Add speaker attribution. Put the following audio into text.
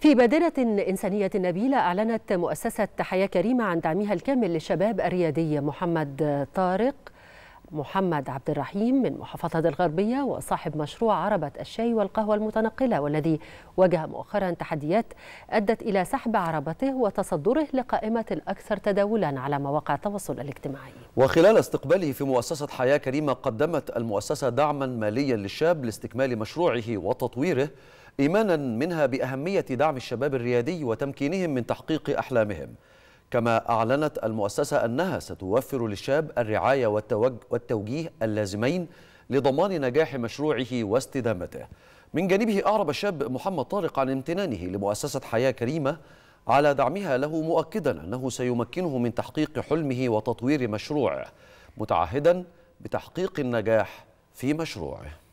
Speaker 1: في بادرة إنسانية نبيلة أعلنت مؤسسة حياة كريمة عن دعمها الكامل للشباب الريادي محمد طارق محمد عبد الرحيم من محافظة الغربية وصاحب مشروع عربة الشاي والقهوة المتنقلة والذي واجه مؤخرا تحديات أدت إلى سحب عربته وتصدره لقائمة الأكثر تداولا على مواقع التواصل الاجتماعي
Speaker 2: وخلال استقباله في مؤسسة حياة كريمة قدمت المؤسسة دعما ماليا للشاب لاستكمال مشروعه وتطويره إيمانا منها بأهمية دعم الشباب الريادي وتمكينهم من تحقيق أحلامهم كما أعلنت المؤسسة أنها ستوفر للشاب الرعاية والتوجيه اللازمين لضمان نجاح مشروعه واستدامته من جانبه أعرب الشاب محمد طارق عن امتنانه لمؤسسة حياة كريمة على دعمها له مؤكدا أنه سيمكنه من تحقيق حلمه وتطوير مشروعه متعهدا بتحقيق النجاح في مشروعه